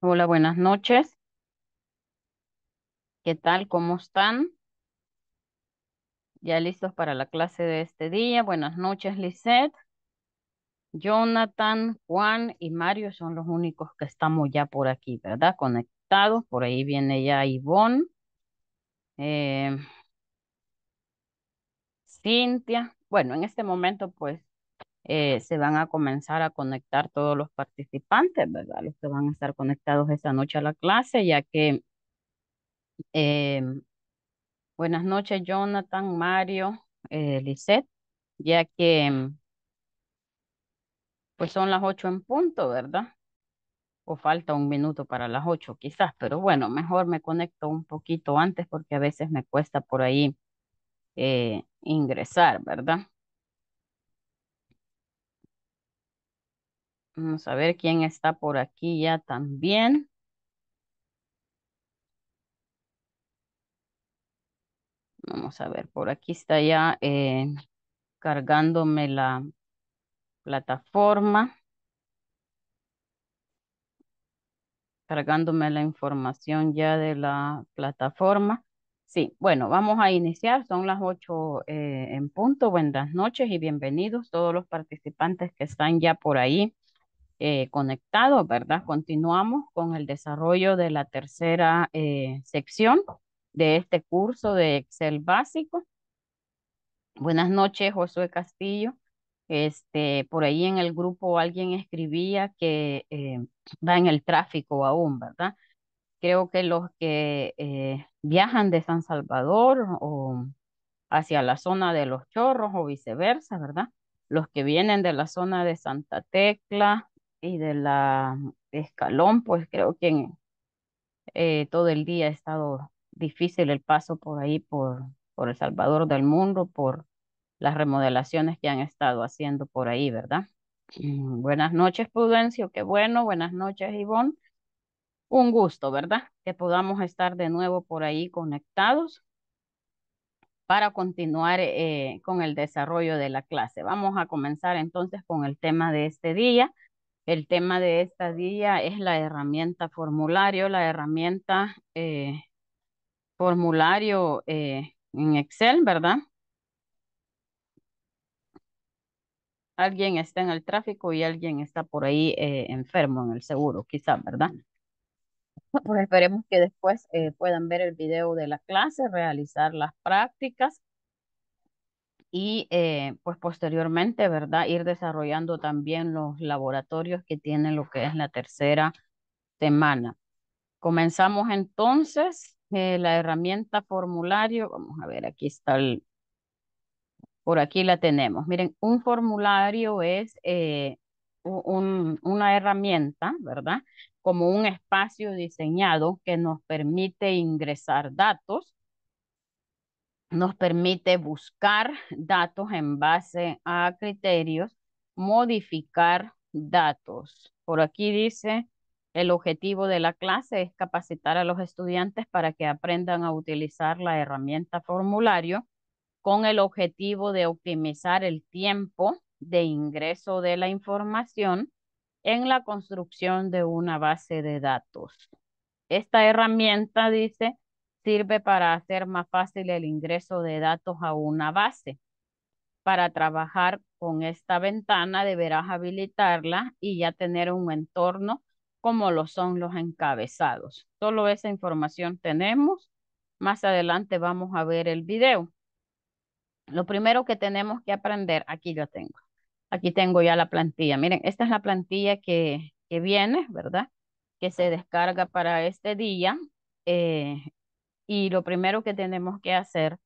Hola, buenas noches. ¿Qué tal? ¿Cómo están? Ya listos para la clase de este día. Buenas noches, Lisette. Jonathan, Juan y Mario son los únicos que estamos ya por aquí, ¿verdad? Conectados. Por ahí viene ya Ivonne. Eh, Cintia. Bueno, en este momento, pues, eh, se van a comenzar a conectar todos los participantes, ¿verdad? Los que van a estar conectados esta noche a la clase, ya que... Em, buenas noches, Jonathan, Mario, eh, ya que em, pues son las ocho en punto, ¿verdad? O falta un minuto para las ocho quizás, pero bueno, mejor me conecto un poquito antes porque a veces me cuesta por ahí eh, ingresar, ¿verdad? Vamos a ver quién está por aquí ya también. Vamos a ver, por aquí está ya eh, cargándome la plataforma. Cargándome la información ya de la plataforma. Sí, bueno, vamos a iniciar. Son las ocho eh, en punto. Buenas noches y bienvenidos todos los participantes que están ya por ahí. Eh, conectado, ¿verdad? Continuamos con el desarrollo de la tercera eh, sección de este curso de Excel básico. Buenas noches, Josué Castillo. Este, por ahí en el grupo alguien escribía que eh, va en el tráfico aún, ¿verdad? Creo que los que viajan de San Salvador o hacia la zona de Los Chorros o viceversa, ¿verdad? Los que vienen de la zona de Santa Tecla, y de la escalón, pues creo que eh, todo el día ha estado difícil el paso por ahí, por, por El Salvador del Mundo, por las remodelaciones que han estado haciendo por ahí, ¿verdad? Mm, buenas noches, Prudencio, qué bueno, buenas noches, Ivonne. Un gusto, ¿verdad? Que podamos estar de nuevo por ahí conectados para continuar eh, con el desarrollo de la clase. Vamos a comenzar entonces con el tema de este día, el tema de esta día es la herramienta formulario, la herramienta eh, formulario eh, en Excel, ¿verdad? Alguien está en el tráfico y alguien está por ahí eh, enfermo en el seguro, quizás, ¿verdad? Pues esperemos que después puedan ver el video de la clase, realizar las prácticas y eh, pues posteriormente, ¿verdad? Ir desarrollando también los laboratorios que tienen lo que es la tercera semana. Comenzamos entonces eh, la herramienta formulario. Vamos a ver, aquí está el... Por aquí la tenemos. Miren, un formulario es eh, una herramienta, ¿verdad? Como un espacio diseñado que nos permite ingresar datos nos permite buscar datos en base a criterios, modificar datos. Por aquí dice, el objetivo de la clase es capacitar a los estudiantes para que aprendan a utilizar la herramienta formulario con el objetivo de optimizar el tiempo de ingreso de la información en la construcción de una base de datos. Esta herramienta, dice, sirve para hacer más fácil el ingreso de datos a una base. Para trabajar con esta ventana deberás habilitarla y ya tener un entorno como lo son los encabezados. Solo esa información tenemos. Más adelante vamos a ver el video. Lo primero que tenemos que aprender, aquí ya tengo. Aquí tengo ya la plantilla. Miren, esta es la plantilla que, que viene, ¿verdad? Que se descarga para este día. Eh, y lo primero que tenemos que hacer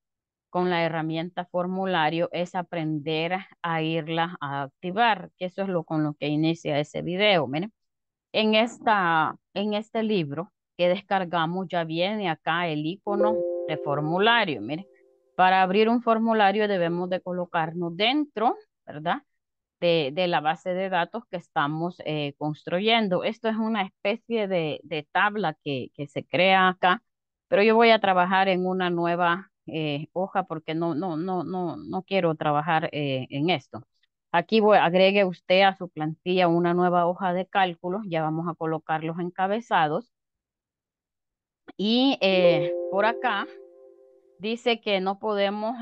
con la herramienta formulario es aprender a irla a activar, que eso es lo con lo que inicia ese video. en, esta, en este libro que descargamos ya viene acá el icono de formulario. para abrir un formulario debemos de colocarnos dentro, ¿verdad? De, la base de datos que estamos eh, construyendo. Esto es una especie de, de tabla que, que se crea acá pero yo voy a trabajar en una nueva eh, hoja porque no, no, no, no, no quiero trabajar eh, en esto. Aquí agregue usted a su plantilla una nueva hoja de cálculos. Ya vamos a colocar los encabezados. Y eh, por acá dice que no podemos,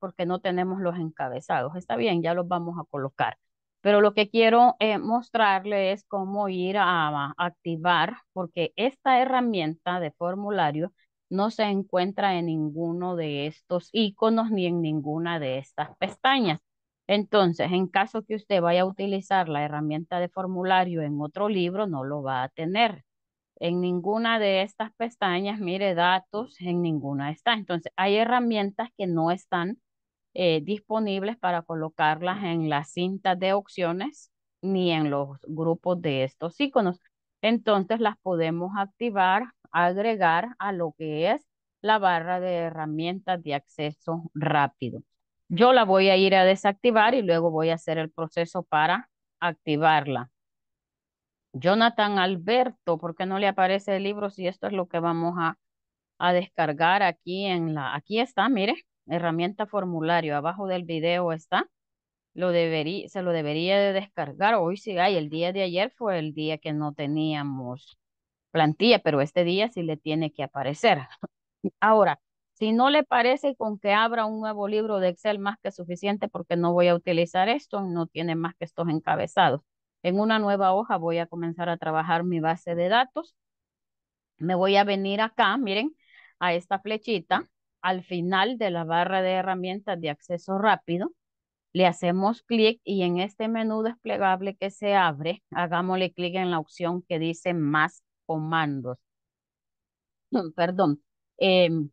porque no tenemos los encabezados. Está bien, ya los vamos a colocar. Pero lo que quiero mostrarle es cómo ir a, activar, porque esta herramienta de formulario no se encuentra en ninguno de estos iconos ni en ninguna de estas pestañas. Entonces, en caso que usted vaya a utilizar la herramienta de formulario en otro libro, no lo va a tener. En ninguna de estas pestañas, mire, datos, en ninguna está. Entonces, hay herramientas que no están eh, disponibles para colocarlas en la cinta de opciones ni en los grupos de estos iconos. Entonces, las podemos activar agregar a lo que es la barra de herramientas de acceso rápido. Yo la voy a ir a desactivar y luego voy a hacer el proceso para activarla. Jonathan Alberto, ¿por qué no le aparece el libro si esto es lo que vamos a, a descargar aquí en la... Aquí está, mire, herramienta formulario, abajo del video está. Lo debería, se lo debería de descargar. Hoy sí hay, el día de ayer fue el día que no teníamos plantilla, pero este día sí le tiene que aparecer. Ahora, si no le parece con que abra un nuevo libro de Excel más que suficiente porque no voy a utilizar esto, no tiene más que estos encabezados. En una nueva hoja voy a comenzar a trabajar mi base de datos. Me voy a venir acá, miren, a esta flechita, al final de la barra de herramientas de acceso rápido. Le hacemos clic y en este menú desplegable que se abre, hagámosle clic en la opción que dice más comandos. Perdón. Em,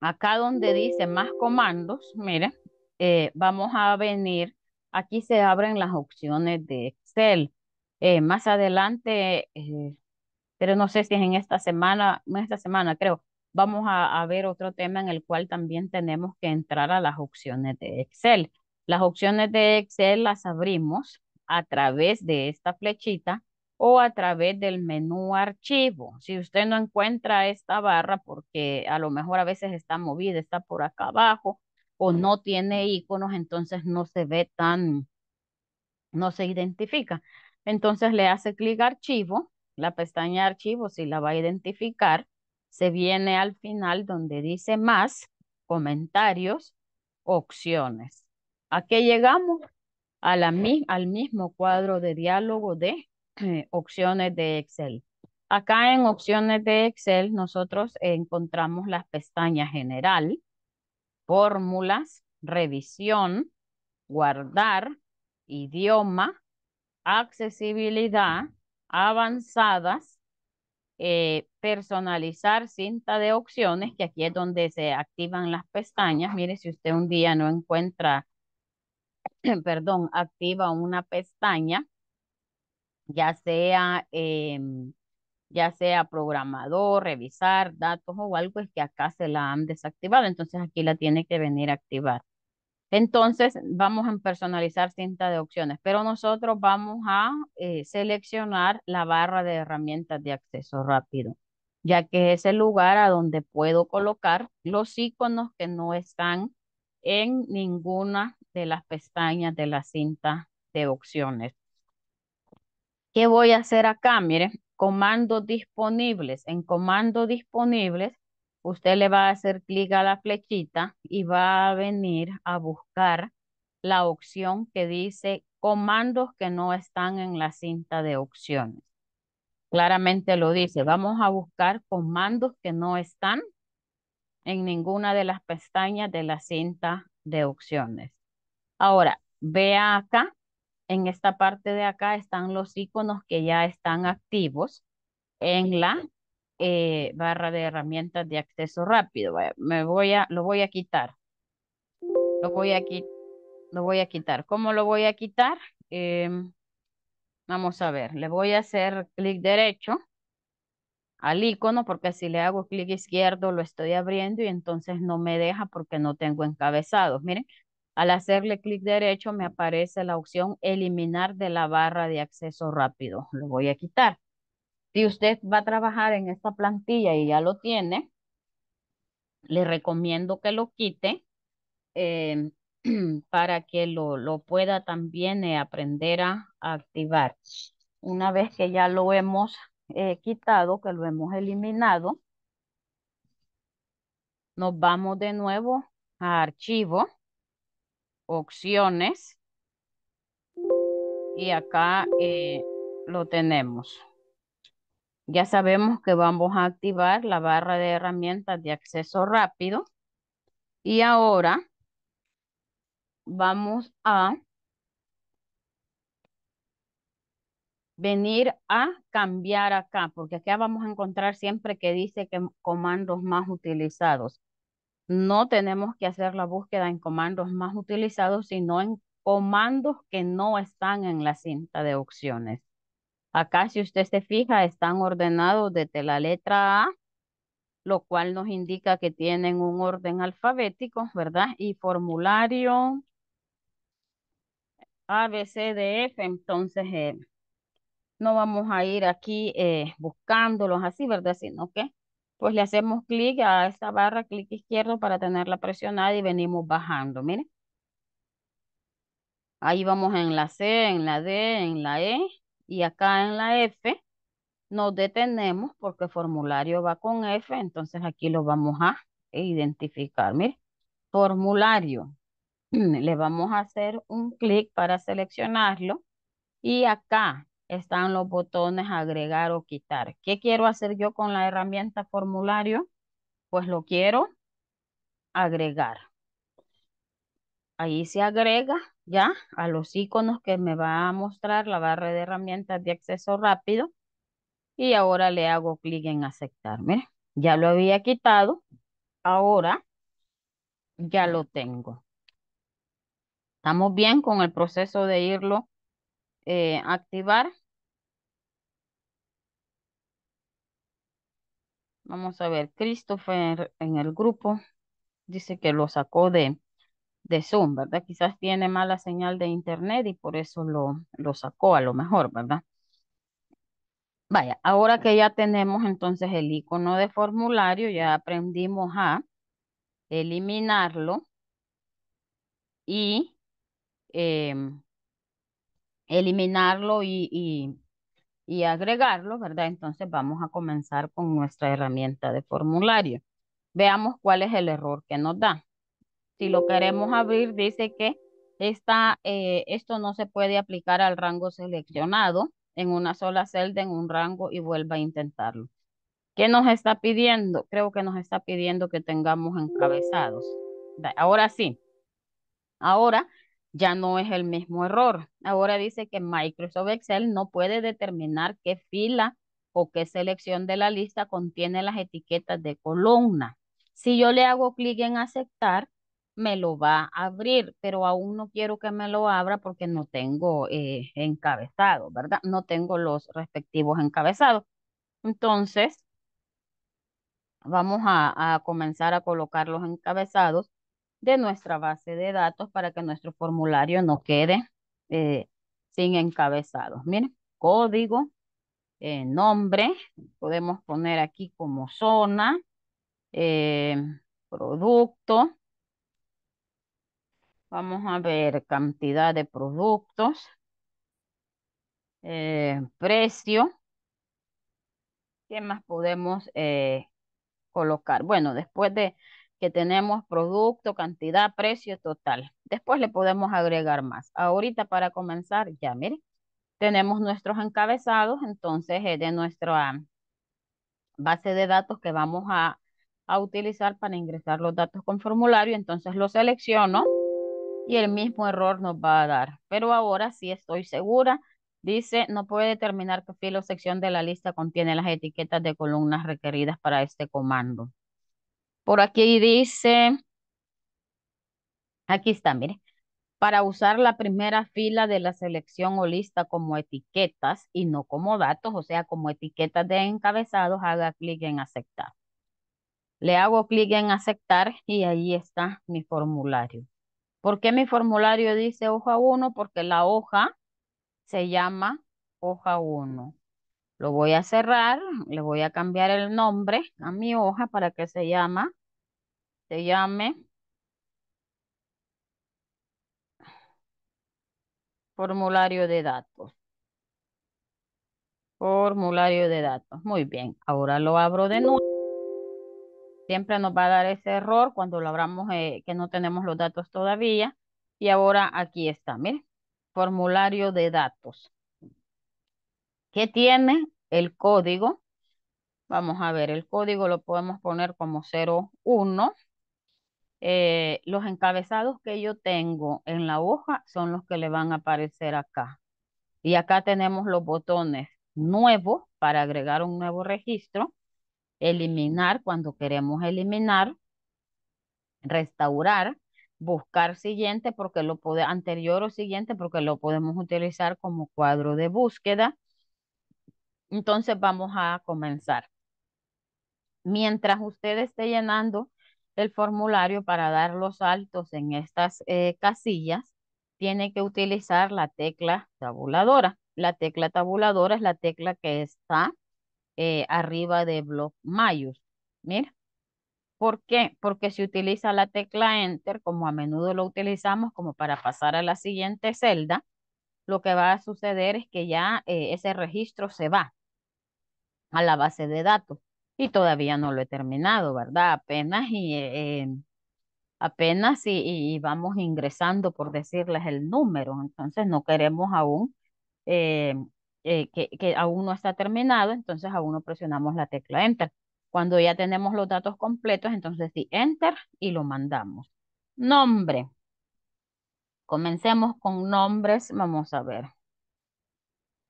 acá donde dice más comandos, mira, eh, vamos a venir, aquí se abren las opciones de Excel. Eh, más adelante, eh, pero no sé si es en esta semana, en esta semana creo, vamos a, a, ver otro tema en el cual también tenemos que entrar a las opciones de Excel. Las opciones de Excel las abrimos a través de esta flechita o a través del menú archivo. Si usted no encuentra esta barra porque a lo mejor a veces está movida, está por acá abajo o no tiene iconos, entonces no se ve tan, no se identifica. Entonces le hace clic archivo, la pestaña archivo si la va a identificar, se viene al final donde dice más, comentarios, opciones. Aquí llegamos? al mismo cuadro de diálogo de eh, opciones de Excel. Acá en opciones de Excel nosotros encontramos las pestañas general, fórmulas, revisión, guardar, idioma, accesibilidad, avanzadas, eh, personalizar cinta de opciones, que aquí es donde se activan las pestañas. Mire, si usted un día no encuentra, perdón, activa una pestaña, ya sea, em, ya sea programador, revisar datos o algo, es que acá se la han desactivado, entonces aquí la tiene que venir a activar. Entonces vamos a personalizar cinta de opciones, pero nosotros vamos a eh, seleccionar la barra de herramientas de acceso rápido, ya que es el lugar a donde puedo colocar los iconos que no están en ninguna de las pestañas de la cinta de opciones. ¿Qué voy a hacer acá? Miren, comandos disponibles. En comandos disponibles, usted le va a hacer clic a la flechita y va a venir a buscar la opción que dice comandos que no están en la cinta de opciones. Claramente lo dice, vamos a buscar comandos que no están en ninguna de las pestañas de la cinta de opciones. Ahora, vea acá en esta parte de acá están los iconos que ya están activos en la eh, barra de herramientas de acceso rápido. Me voy a, lo voy a quitar. Lo voy a, quitar. ¿Cómo lo voy a quitar? Em, vamos a ver, le voy a hacer clic derecho al icono porque si le hago clic izquierdo lo estoy abriendo y entonces no me deja porque no tengo encabezados. Miren, al hacerle clic derecho me aparece la opción eliminar de la barra de acceso rápido. Lo voy a quitar. Si usted va a trabajar en esta plantilla y ya lo tiene, le recomiendo que lo quite eh, para que lo, pueda también eh, aprender a, activar. Una vez que ya lo hemos eh, quitado, que lo hemos eliminado, nos vamos de nuevo a archivo opciones. Y acá eh, lo tenemos. Ya sabemos que vamos a activar la barra de herramientas de acceso rápido. Y ahora vamos a venir a cambiar acá, porque acá vamos a encontrar siempre que dice que comandos más utilizados. No tenemos que hacer la búsqueda en comandos más utilizados, sino en comandos que no están en la cinta de opciones. Acá, si usted se fija, están ordenados desde la letra A, lo cual nos indica que tienen un orden alfabético, ¿verdad? Y formulario A, C, F. Entonces, eh, no vamos a ir aquí eh, buscándolos así, ¿verdad? Sino que pues le hacemos clic a esta barra, clic izquierdo para tenerla presionada y venimos bajando, miren. Ahí vamos en la C, en la D, en la E y acá en la F nos detenemos porque el formulario va con F, entonces aquí lo vamos a identificar, miren. Formulario, le vamos a hacer un clic para seleccionarlo y acá están los botones agregar o quitar. ¿Qué quiero hacer yo con la herramienta formulario? Pues lo quiero agregar. Ahí se agrega ya a los iconos que me va a mostrar la barra de herramientas de acceso rápido. Y ahora le hago clic en aceptar. ya lo había quitado. Ahora ya lo tengo. Estamos bien con el proceso de irlo eh, activar. Vamos a ver, Christopher en el grupo dice que lo sacó de, de Zoom, ¿verdad? Quizás tiene mala señal de internet y por eso lo, lo sacó a lo mejor, ¿verdad? Vaya, ahora que ya tenemos entonces el icono de formulario, ya aprendimos a eliminarlo y em, eliminarlo y, y, agregarlo, ¿verdad? Entonces vamos a comenzar con nuestra herramienta de formulario. Veamos cuál es el error que nos da. Si lo queremos abrir, dice que esta, eh, esto no se puede aplicar al rango seleccionado en una sola celda, en un rango y vuelva a intentarlo. ¿Qué nos está pidiendo? Creo que nos está pidiendo que tengamos encabezados. Ahora sí. Ahora ya no es el mismo error. Ahora dice que Microsoft Excel no puede determinar qué fila o qué selección de la lista contiene las etiquetas de columna. Si yo le hago clic en aceptar, me lo va a abrir, pero aún no quiero que me lo abra porque no tengo eh, encabezado, ¿verdad? No tengo los respectivos encabezados. Entonces, vamos a comenzar a colocar los encabezados de nuestra base de datos para que nuestro formulario no quede eh, sin encabezados. Miren, código, eh, nombre, podemos poner aquí como zona, eh, producto. Vamos a ver cantidad de productos, precio. ¿Qué más podemos colocar? Bueno, después de, que tenemos producto, cantidad, precio total. Después le podemos agregar más. Ahorita para comenzar, ya miren, tenemos nuestros encabezados, entonces es eh, de nuestra base de datos que vamos a, utilizar para ingresar los datos con formulario, entonces lo selecciono y el mismo error nos va a dar. Pero ahora sí estoy segura, dice, no puede determinar qué filo o sección de la lista contiene las etiquetas de columnas requeridas para este comando. Por aquí dice, aquí está, mire. Para usar la primera fila de la selección o lista como etiquetas y no como datos, o sea, como etiquetas de encabezados, haga clic en aceptar. Le hago clic en aceptar y ahí está mi formulario. ¿Por qué mi formulario dice hoja 1? Porque la hoja se llama hoja 1. Lo voy a cerrar, le voy a cambiar el nombre a mi hoja para que se llama se llame formulario de datos. Formulario de datos. Muy bien, ahora lo abro de nuevo. Siempre nos va a dar ese error cuando lo abramos eh, que no tenemos los datos todavía. Y ahora aquí está, miren, formulario de datos. ¿Qué tiene? El código. Vamos a ver, el código lo podemos poner como 01. Eh, los encabezados que yo tengo en la hoja son los que le van a aparecer acá. Y acá tenemos los botones nuevos para agregar un nuevo registro, eliminar cuando queremos eliminar, restaurar, buscar siguiente porque lo puede, anterior o siguiente porque lo podemos utilizar como cuadro de búsqueda. Entonces vamos a comenzar. Mientras usted esté llenando el formulario para dar los saltos en estas eh, casillas, tiene que utilizar la tecla tabuladora. La tecla tabuladora es la tecla que está eh, arriba de Block Mayus. Mira. ¿Por qué? Porque si utiliza la tecla Enter, como a menudo lo utilizamos como para pasar a la siguiente celda, lo que va a suceder es que ya eh, ese registro se va a la base de datos y todavía no lo he terminado, ¿verdad? Apenas y eh, em, apenas vamos ingresando por decirles el número, entonces no queremos aún eh, eh, que, que aún no está terminado, entonces aún no presionamos la tecla Enter. Cuando ya tenemos los datos completos, entonces sí Enter y lo mandamos. Nombre. Comencemos con nombres, vamos a ver.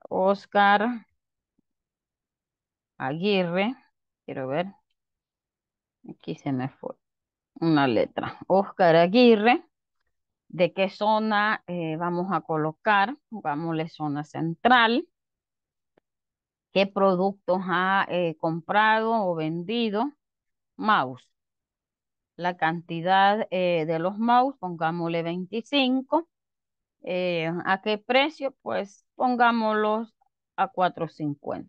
Oscar Aguirre. Quiero ver. Aquí se me fue una letra. Oscar Aguirre. ¿De qué zona eh, vamos a colocar? Vamos zona central. ¿Qué productos ha eh, comprado o vendido? Mouse. La cantidad eh, de los mouse, pongámosle 25. ¿A qué precio? Pues pongámoslos a 4.50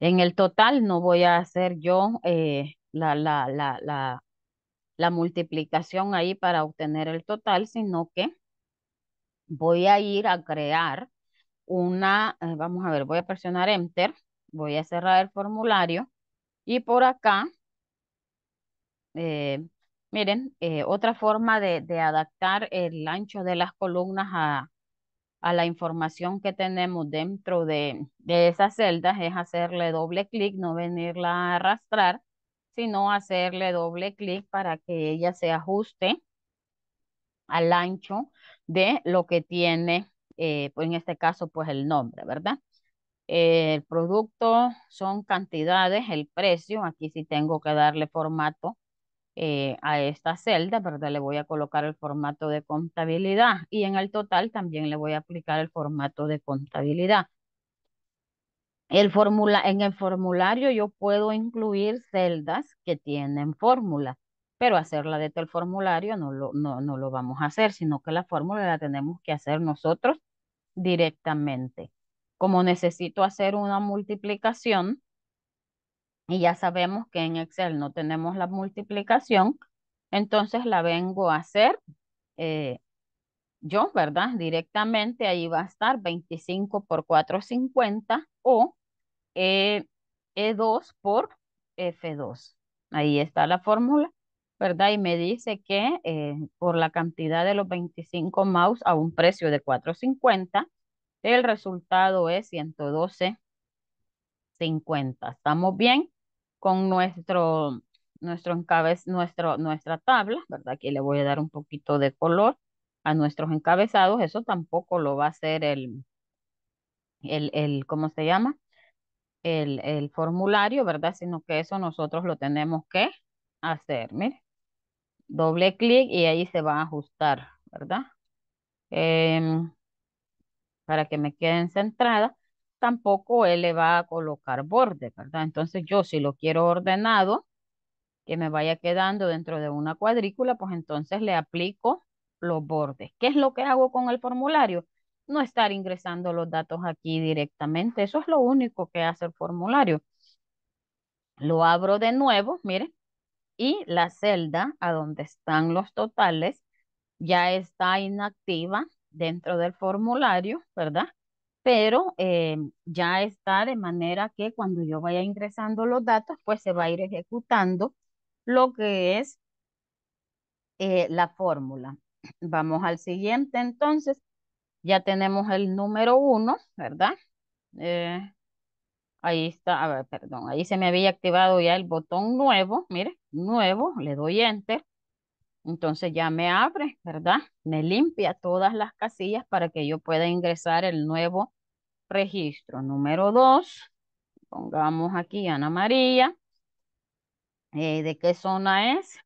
en el total no voy a hacer yo eh, la, la, la, la, multiplicación ahí para obtener el total, sino que voy a ir a crear una, eh, vamos a ver, voy a presionar Enter, voy a cerrar el formulario y por acá, eh, miren, otra forma de, de adaptar el ancho de las columnas a, a la información que tenemos dentro de, de esas celdas es hacerle doble clic, no venirla a arrastrar, sino hacerle doble clic para que ella se ajuste al ancho de lo que tiene, eh, pues, en este caso, pues el nombre, ¿verdad? el producto son cantidades, el precio, aquí sí tengo que darle formato eh, a esta celda, ¿verdad? Le voy a colocar el formato de contabilidad y en el total también le voy a aplicar el formato de contabilidad. El en el formulario yo puedo incluir celdas que tienen fórmula, pero hacerla dentro el formulario no lo, no lo vamos a hacer, sino que la fórmula la tenemos que hacer nosotros directamente. Como necesito hacer una multiplicación, y ya sabemos que en Excel no tenemos la multiplicación, entonces la vengo a hacer eh, yo, ¿verdad? Directamente ahí va a estar 25 por 450 o E2 eh, e por F2. Ahí está la fórmula, ¿verdad? Y me dice que eh, por la cantidad de los 25 mouse a un precio de 4.50, el resultado es 112.50. ¿Estamos bien? con nuestro, nuestro encabez, nuestro, nuestra tabla, ¿verdad? Aquí le voy a dar un poquito de color a nuestros encabezados. Eso tampoco lo va a hacer el, el, ¿cómo se llama? El, formulario, ¿verdad? Sino que eso nosotros lo tenemos que hacer, mire. Doble clic y ahí se va a ajustar, ¿verdad? Em, para que me queden centrada tampoco él le va a colocar borde, ¿verdad? Entonces yo si lo quiero ordenado, que me vaya quedando dentro de una cuadrícula, pues entonces le aplico los bordes. ¿Qué es lo que hago con el formulario? No estar ingresando los datos aquí directamente. Eso es lo único que hace el formulario. Lo abro de nuevo, miren, y la celda a donde están los totales ya está inactiva dentro del formulario, ¿verdad? pero eh, ya está de manera que cuando yo vaya ingresando los datos, pues se va a ir ejecutando lo que es eh, la fórmula. Vamos al siguiente entonces. Ya tenemos el número uno, ¿verdad? Eh, ahí está, a ver, perdón, ahí se me había activado ya el botón nuevo, mire, nuevo, le doy enter. Entonces ya me abre, ¿verdad? Me limpia todas las casillas para que yo pueda ingresar el nuevo registro. Número dos, pongamos aquí Ana María. Eh, ¿De qué zona es?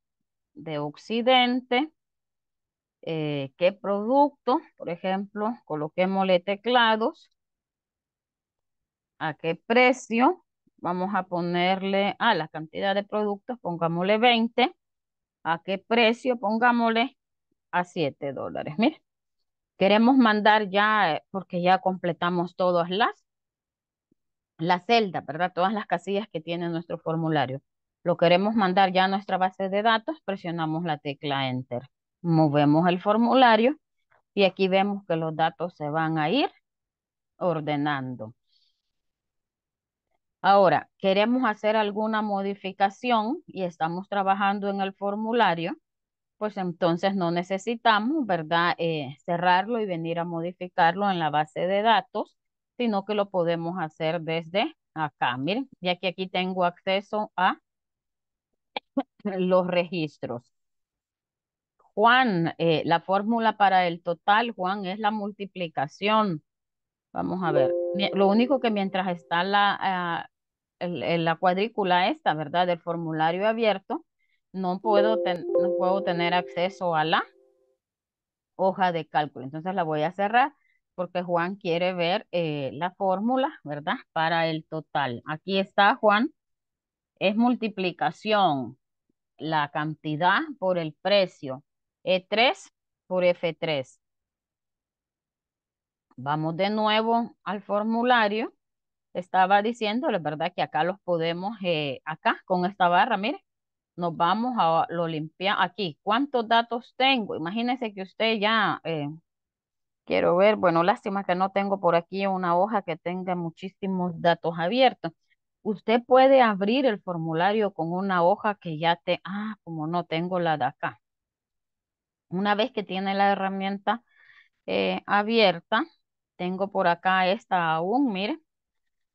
De Occidente. Eh, ¿Qué producto? Por ejemplo, coloquémosle teclados. ¿A qué precio? Vamos a ponerle a la cantidad de productos, pongámosle 20. ¿A qué precio? Pongámosle a 7 dólares. miren. Queremos mandar ya, eh, porque ya completamos todas las, la celda, ¿verdad? Todas las casillas que tiene nuestro formulario. Lo queremos mandar ya a nuestra base de datos, presionamos la tecla Enter. Movemos el formulario y aquí vemos que los datos se van a ir ordenando. Ahora, queremos hacer alguna modificación y estamos trabajando en el formulario pues entonces no necesitamos, ¿verdad?, eh, cerrarlo y venir a modificarlo en la base de datos, sino que lo podemos hacer desde acá. Miren, ya que aquí tengo acceso a los registros. Juan, eh, la fórmula para el total, Juan, es la multiplicación. Vamos a ver. Lo único que mientras está la, ah, la cuadrícula esta, ¿verdad?, del formulario abierto, no puedo, no puedo tener acceso a la hoja de cálculo. Entonces la voy a cerrar porque Juan quiere ver eh, la fórmula, ¿verdad? Para el total. Aquí está, Juan. Es multiplicación la cantidad por el precio. E3 por F3. Vamos de nuevo al formulario. Estaba la ¿verdad? Que acá los podemos, eh, acá con esta barra, mire, nos vamos a lo limpiar aquí. ¿Cuántos datos tengo? Imagínense que usted ya, eh, quiero ver, bueno, lástima que no tengo por aquí una hoja que tenga muchísimos datos abiertos. Usted puede abrir el formulario con una hoja que ya te, ah, como no tengo la de acá. Una vez que tiene la herramienta eh, abierta, tengo por acá esta aún, mire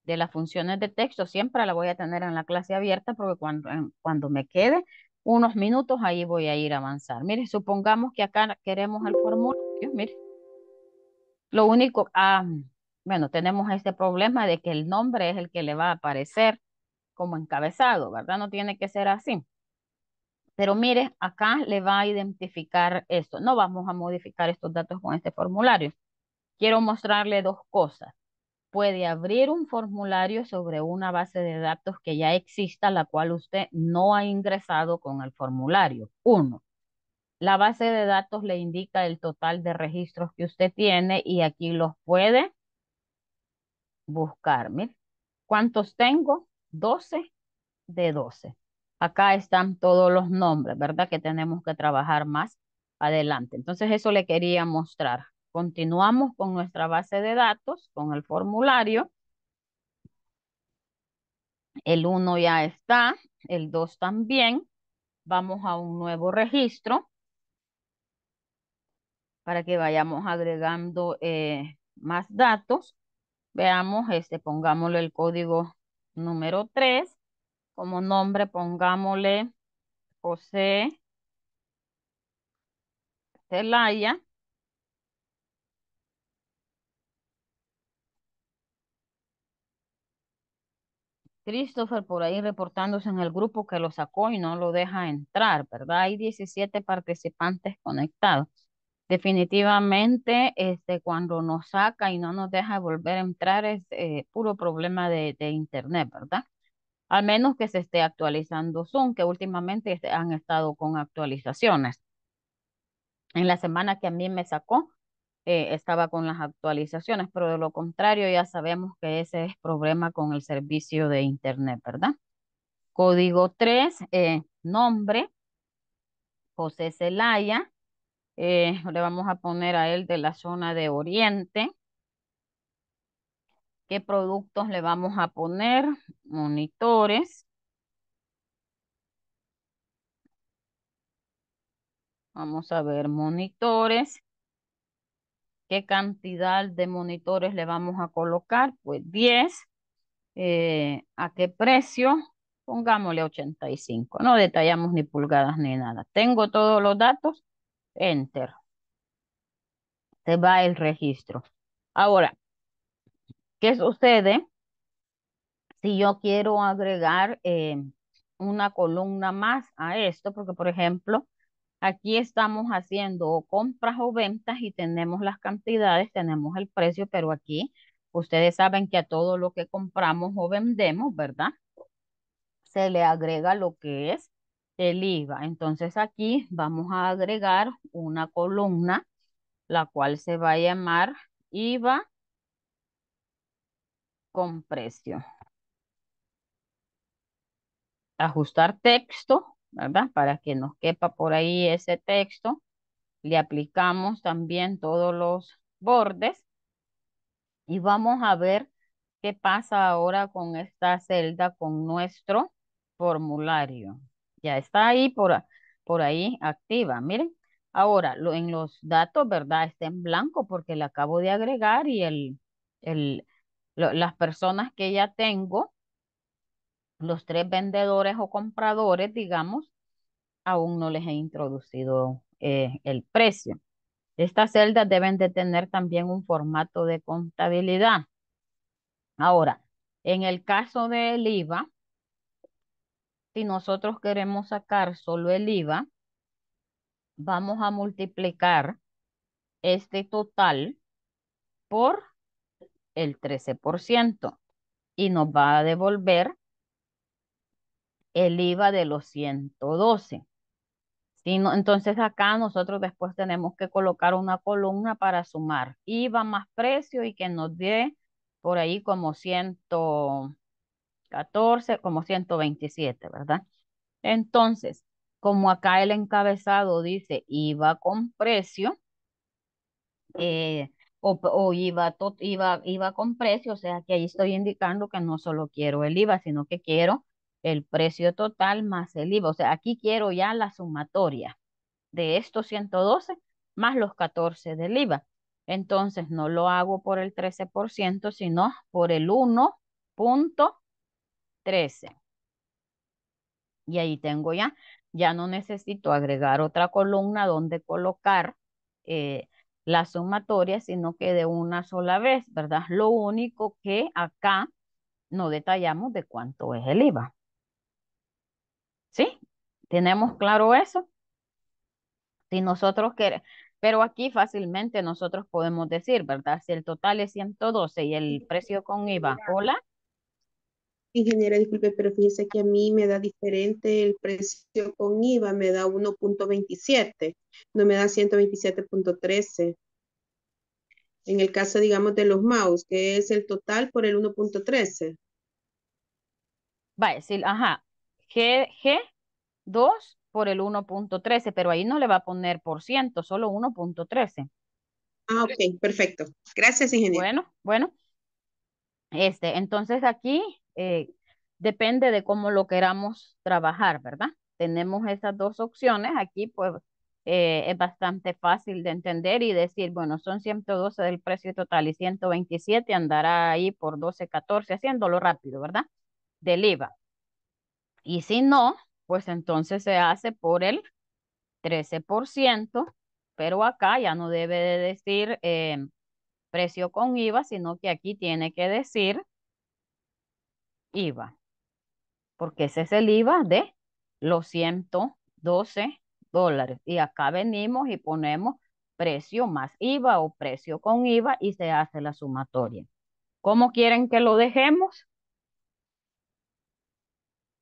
de las funciones de texto siempre la voy a tener en la clase abierta porque cuando, cuando me quede unos minutos ahí voy a ir a avanzar. Mire, supongamos que acá queremos el formulario, mire. Lo único, ah, bueno, tenemos este problema de que el nombre es el que le va a aparecer como encabezado, ¿verdad? No tiene que ser así. Pero mire, acá le va a identificar esto. No vamos a modificar estos datos con este formulario. Quiero mostrarle dos cosas puede abrir un formulario sobre una base de datos que ya exista, la cual usted no ha ingresado con el formulario. Uno, la base de datos le indica el total de registros que usted tiene y aquí los puede buscar. ¿cuántos tengo? 12 de 12. Acá están todos los nombres, ¿verdad? Que tenemos que trabajar más adelante. Entonces eso le quería mostrar. Continuamos con nuestra base de datos, con el formulario. El 1 ya está, el 2 también. Vamos a un nuevo registro para que vayamos agregando eh, más datos. Veamos, este, pongámosle el código número 3. Como nombre pongámosle José Celaya. Christopher por ahí reportándose en el grupo que lo sacó y no lo deja entrar, ¿verdad? Hay 17 participantes conectados. Definitivamente, este, cuando nos saca y no nos deja volver a entrar es eh, puro problema de, de, internet, ¿verdad? Al menos que se esté actualizando Zoom, que últimamente este, han estado con actualizaciones. En la semana que a mí me sacó, eh, estaba con las actualizaciones, pero de lo contrario ya sabemos que ese es problema con el servicio de Internet, ¿verdad? Código 3, eh, nombre, José Celaya, eh, le vamos a poner a él de la zona de Oriente. ¿Qué productos le vamos a poner? Monitores. Vamos a ver, monitores qué cantidad de monitores le vamos a colocar, pues 10, eh, a qué precio, pongámosle 85, no detallamos ni pulgadas ni nada. Tengo todos los datos, enter. Se va el registro. Ahora, ¿qué sucede si yo quiero agregar eh, una columna más a esto? Porque, por ejemplo, Aquí estamos haciendo compras o ventas y tenemos las cantidades, tenemos el precio, pero aquí ustedes saben que a todo lo que compramos o vendemos, ¿verdad? Se le agrega lo que es el IVA. Entonces aquí vamos a agregar una columna, la cual se va a llamar IVA con precio. Ajustar texto ¿verdad? Para que nos quepa por ahí ese texto. Le aplicamos también todos los bordes y vamos a ver qué pasa ahora con esta celda, con nuestro formulario. Ya está ahí por, ahí activa, miren. Ahora, en los datos, ¿verdad? Está en blanco porque le acabo de agregar y el, las personas que ya tengo los tres vendedores o compradores, digamos, aún no les he introducido eh, el precio. Estas celdas deben de tener también un formato de contabilidad. Ahora, en el caso del IVA, si nosotros queremos sacar solo el IVA, vamos a multiplicar este total por el 13% y nos va a devolver el IVA de los 112. entonces acá nosotros después tenemos que colocar una columna para sumar IVA más precio y que nos dé por ahí como 114, como 127, ¿verdad? Entonces, como acá el encabezado dice IVA con precio, eh, o, o IVA, tot, IVA, IVA, con precio, o sea que ahí estoy indicando que no solo quiero el IVA, sino que quiero el precio total más el IVA. O sea, aquí quiero ya la sumatoria de estos 112 más los 14 del IVA. Entonces, no lo hago por el 13%, sino por el 1.13. Y ahí tengo ya, ya no necesito agregar otra columna donde colocar eh, la sumatoria, sino que de una sola vez, ¿verdad? Lo único que acá no detallamos de cuánto es el IVA. ¿Sí? ¿Tenemos claro eso? Si nosotros queremos, pero aquí fácilmente nosotros podemos decir, ¿verdad? Si el total es 112 y el precio con IVA, hola. Ingeniera, disculpe, pero fíjese que a mí me da diferente el precio con IVA, me da 1.27, no me da 127.13. En el caso, digamos, de los mouse, que es el total por el 1.13. Va, sí, ajá, G, G 2 por el 1.13, pero ahí no le va a poner por ciento, solo 1.13. Ah, ok, perfecto. Gracias, ingeniero. Bueno, bueno. Este, entonces aquí eh, depende de cómo lo queramos trabajar, ¿verdad? Tenemos esas dos opciones. Aquí, pues, eh, es bastante fácil de entender y decir, bueno, son 112 del precio total y 127 andará ahí por 12, 14, haciéndolo rápido, ¿verdad? Del IVA. Y si no, pues entonces se hace por el 13%, pero acá ya no debe de decir em, precio con IVA, sino que aquí tiene que decir IVA, porque ese es el IVA de los 112 dólares. Y acá venimos y ponemos precio más IVA o precio con IVA y se hace la sumatoria. ¿Cómo quieren que lo dejemos?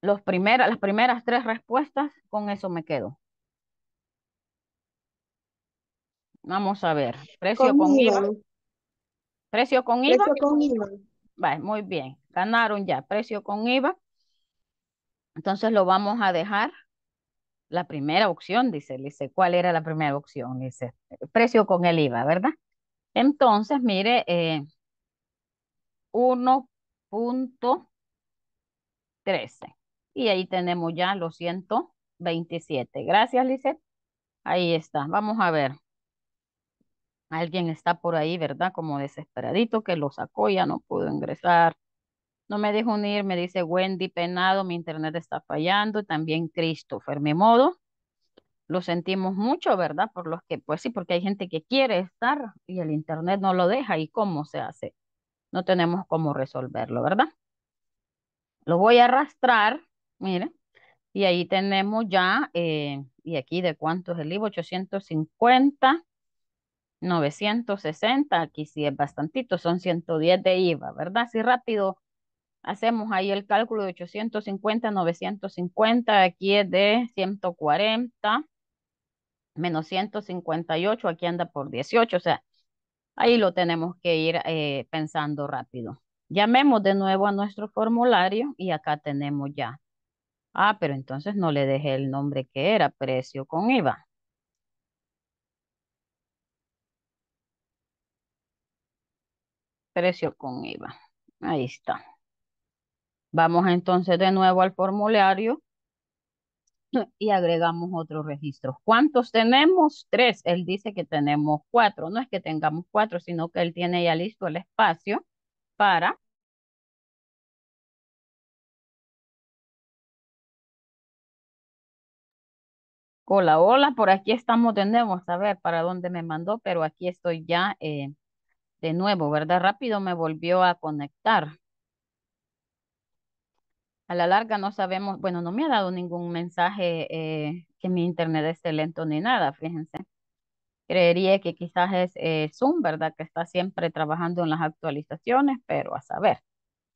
las primeras tres respuestas, con eso me quedo. Vamos a ver, precio con, IVA. Precio con IVA. con Vale, muy bien, ganaron ya, precio con IVA. Entonces lo vamos a dejar. La primera opción, dice, dice, ¿cuál era la primera opción? Dice, precio con el IVA, ¿verdad? Entonces, mire, 1.13. Eh, y ahí tenemos ya los 127. Gracias, Lizeth. Ahí está. Vamos a ver. Alguien está por ahí, ¿verdad? Como desesperadito que lo sacó, ya no pudo ingresar. No me dejó unir, me dice Wendy Penado, mi internet está fallando. También Christopher, mi modo. Lo sentimos mucho, ¿verdad? Por los que, pues sí, porque hay gente que quiere estar y el internet no lo deja. ¿Y cómo se hace? No tenemos cómo resolverlo, ¿verdad? Lo voy a arrastrar Mira, y ahí tenemos ya, eh, y aquí de cuánto es el IVA, 850, 960, aquí sí es bastantito, son 110 de IVA, ¿verdad? Si rápido hacemos ahí el cálculo de 850, 950, aquí es de 140, menos 158, aquí anda por 18, o sea, ahí lo tenemos que ir eh, pensando rápido. Llamemos de nuevo a nuestro formulario y acá tenemos ya Ah, pero entonces no le dejé el nombre que era, precio con IVA. Precio con IVA. Ahí está. Vamos entonces de nuevo al formulario y agregamos otros registros. ¿Cuántos tenemos? Tres. Él dice que tenemos cuatro. No es que tengamos cuatro, sino que él tiene ya listo el espacio para Hola, hola, por aquí estamos tenemos a ver para dónde me mandó, pero aquí estoy ya eh, de nuevo, ¿verdad? Rápido me volvió a conectar. A la larga no sabemos, bueno, no me ha dado ningún mensaje eh, que mi internet esté lento ni nada, fíjense. Creería que quizás es eh, Zoom, ¿verdad? Que está siempre trabajando en las actualizaciones, pero a saber.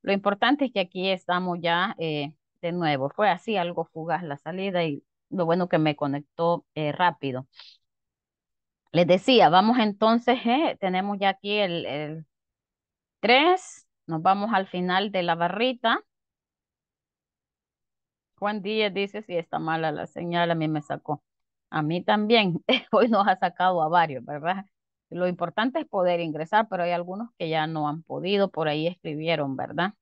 Lo importante es que aquí estamos ya de nuevo. Fue así, algo fugaz la salida y lo bueno que me conectó eh, rápido. Les decía, vamos entonces, eh, tenemos ya aquí el, 3, nos vamos al final de la barrita. Juan Díaz dice, si está mala la señal, a mí me sacó. A mí también, hoy nos ha sacado a varios, ¿verdad? Lo importante es poder ingresar, pero hay algunos que ya no han podido, por ahí escribieron, ¿verdad?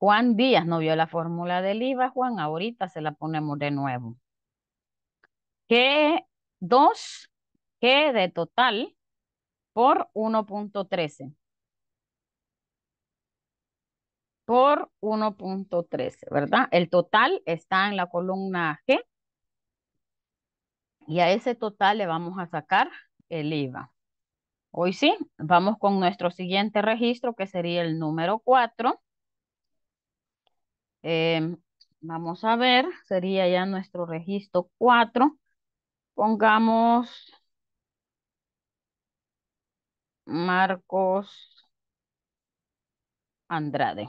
Juan Díaz no vio la fórmula del IVA, Juan, ahorita se la ponemos de nuevo. Que 2 que de total por 1.13. Por 1.13, ¿verdad? El total está en la columna G. Y a ese total le vamos a sacar el IVA. Hoy sí, vamos con nuestro siguiente registro que sería el número 4 Em, vamos a ver, sería ya nuestro registro 4. Pongamos Marcos Andrade.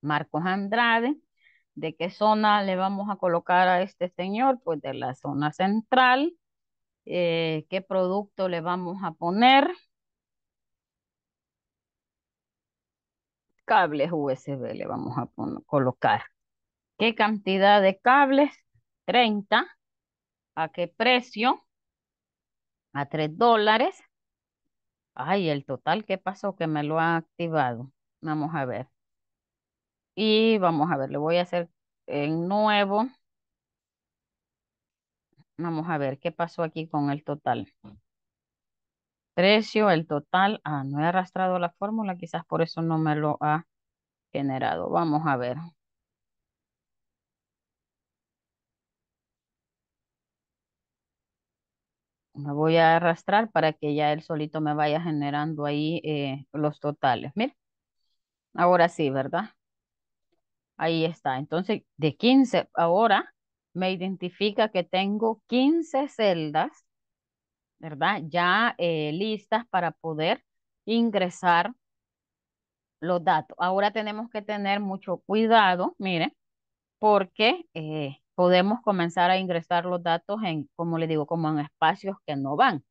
Marcos Andrade. ¿De qué zona le vamos a colocar a este señor? Pues de la zona central. Eh, ¿Qué producto le vamos a poner? cables USB le vamos a colocar. ¿Qué cantidad de cables? 30. ¿A qué precio? A 3 dólares. Ay, el total, ¿qué pasó? Que me lo ha activado. Vamos a ver. Y vamos a ver, le voy a hacer el nuevo. Vamos a ver qué pasó aquí con el total precio, el total. Ah, no he arrastrado la fórmula, quizás por eso no me lo ha generado. Vamos a ver. Me voy a arrastrar para que ya él solito me vaya generando ahí eh, los totales. Miren. ahora sí, ¿verdad? Ahí está. Entonces, de 15, ahora me identifica que tengo 15 celdas ¿verdad? Ya eh, listas para poder ingresar los datos. Ahora tenemos que tener mucho cuidado, mire, porque eh, podemos comenzar a ingresar los datos en, como le digo, como en espacios que no van.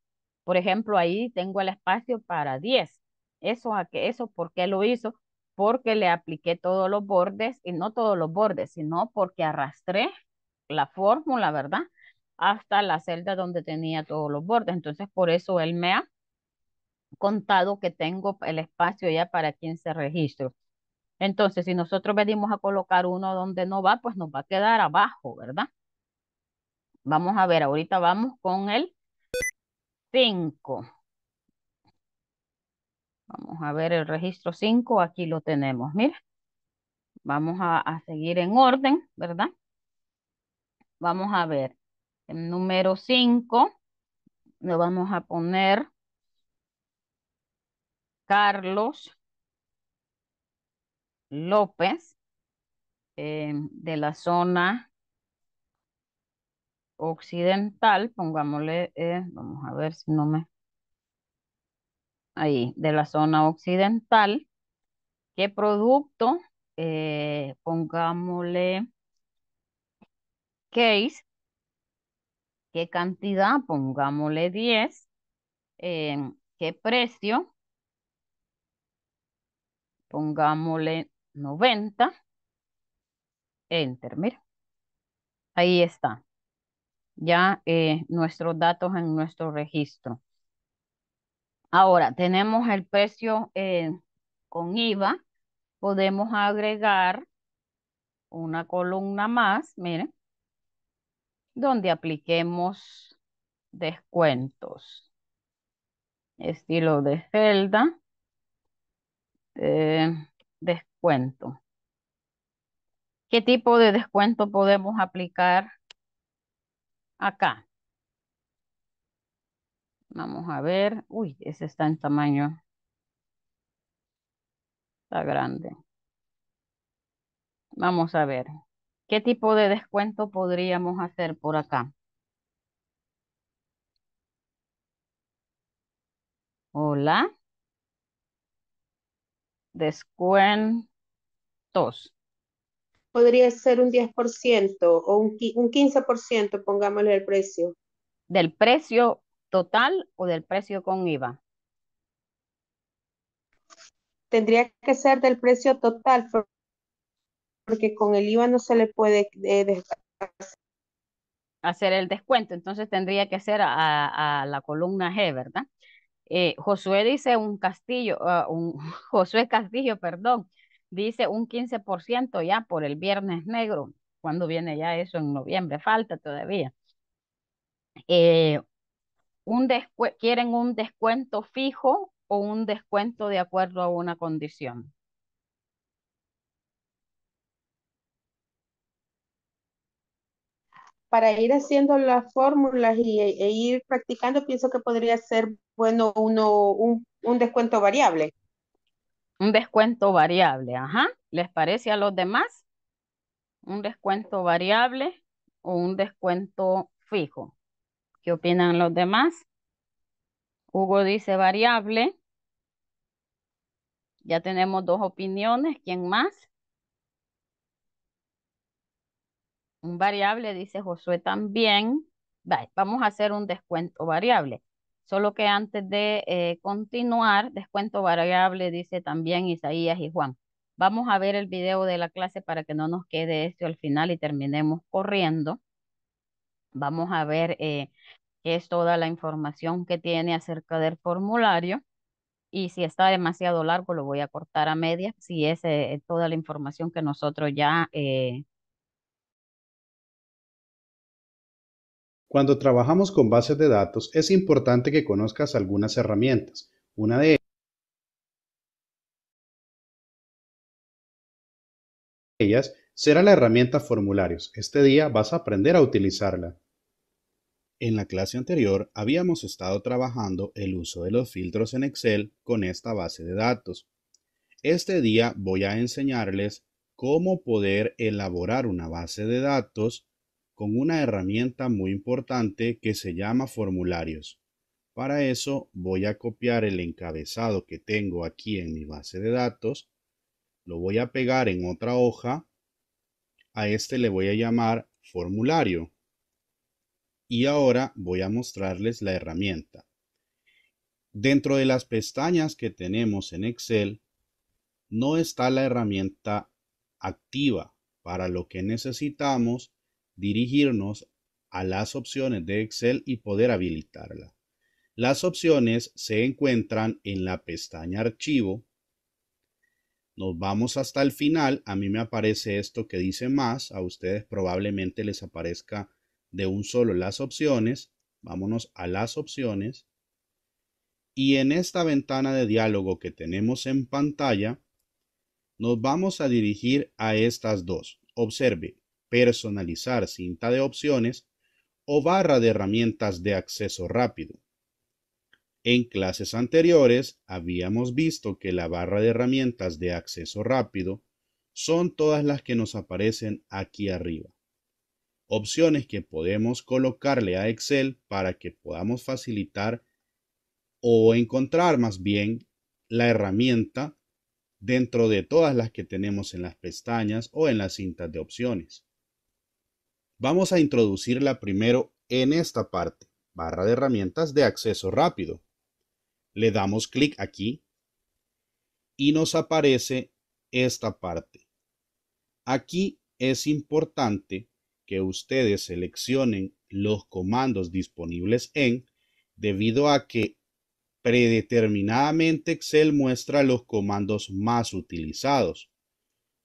Por ejemplo, ahí tengo el espacio para 10. Eso, a que, eso ¿por qué lo hizo? Porque le apliqué todos los bordes, y no todos los bordes, sino porque arrastré la fórmula, ¿verdad? hasta la celda donde tenía todos los bordes. Entonces, por eso él me ha contado que tengo el espacio ya para quien se registre Entonces, si nosotros venimos a colocar uno donde no va, pues nos va a quedar abajo, ¿verdad? Vamos a ver, ahorita vamos con el 5. Vamos a ver el registro 5, aquí lo tenemos, mira. Vamos a seguir en orden, ¿verdad? Vamos a ver. El número 5 le vamos a poner Carlos López eh, de la zona occidental, pongámosle, eh, vamos a ver si no me... Ahí, de la zona occidental, ¿qué producto? Eh, pongámosle case qué cantidad, pongámosle 10, eh, qué precio, pongámosle 90, enter, mira, ahí está, ya eh, nuestros datos en nuestro registro. Ahora, tenemos el precio eh, con IVA, podemos agregar una columna más, miren, donde apliquemos descuentos. Estilo de celda, eh, descuento. ¿Qué tipo de descuento podemos aplicar acá? Vamos a ver. Uy, ese está en tamaño. Está grande. Vamos a ver. ¿Qué tipo de descuento podríamos hacer por acá? Hola. Descuentos. Podría ser un 10% o un, 15%, pongámosle el precio. ¿Del precio total o del precio con IVA? Tendría que ser del precio total, porque con el IVA no se le puede eh, hacer el descuento, entonces tendría que ser a, la columna G, ¿verdad? Eh, Josué dice un castillo, ah, un, Josué Castillo, perdón, dice un 15% ya por el viernes negro, cuando viene ya eso en noviembre, falta todavía. Eh, quieren un descuento fijo o un descuento de acuerdo a una condición. para ir haciendo las fórmulas y, e, e ir practicando, pienso que podría ser bueno uno, un, un descuento variable. Un descuento variable, ajá. ¿Les parece a los demás? Un descuento variable o un descuento fijo. ¿Qué opinan los demás? Hugo dice variable. Ya tenemos dos opiniones. ¿Quién más? un variable, dice Josué también. vamos a hacer un descuento variable. Solo que antes de eh, continuar, descuento variable, dice también Isaías y Juan. Vamos a ver el video de la clase para que no nos quede esto al final y terminemos corriendo. Vamos a ver eh, qué es toda la información que tiene acerca del formulario. Y si está demasiado largo, lo voy a cortar a media. Si es eh, toda la información que nosotros ya Cuando trabajamos con bases de datos, es importante que conozcas algunas herramientas. Una de ellas será la herramienta formularios. Este día vas a aprender a utilizarla. En la clase anterior habíamos estado trabajando el uso de los filtros en Excel con esta base de datos. Este día voy a enseñarles cómo poder elaborar una base de datos con una herramienta muy importante que se llama formularios. Para eso voy a copiar el encabezado que tengo aquí en mi base de datos, lo voy a pegar en otra hoja, a este le voy a llamar formulario. Y ahora voy a mostrarles la herramienta. Dentro de las pestañas que tenemos en Excel, no está la herramienta activa. Para lo que necesitamos dirigirnos a las opciones de Excel y poder habilitarla. Las opciones se encuentran en la pestaña Archivo. Nos vamos hasta el final. A mí me aparece esto que dice más. A ustedes probablemente les aparezca de un solo las opciones. Vámonos a las opciones. Y en esta ventana de diálogo que tenemos en pantalla, nos vamos a dirigir a estas dos. Observe, personalizar cinta de opciones o barra de herramientas de acceso rápido. En clases anteriores habíamos visto que la barra de herramientas de acceso rápido son todas las que nos aparecen aquí arriba. Opciones que podemos colocarle a Excel para que podamos facilitar o encontrar más bien la herramienta dentro de todas las que tenemos en las pestañas o en las cintas de opciones. Vamos a introducirla primero en esta parte, barra de herramientas de acceso rápido. Le damos clic aquí y nos aparece esta parte. Aquí es importante que ustedes seleccionen los comandos disponibles en debido a que predeterminadamente Excel muestra los comandos más utilizados.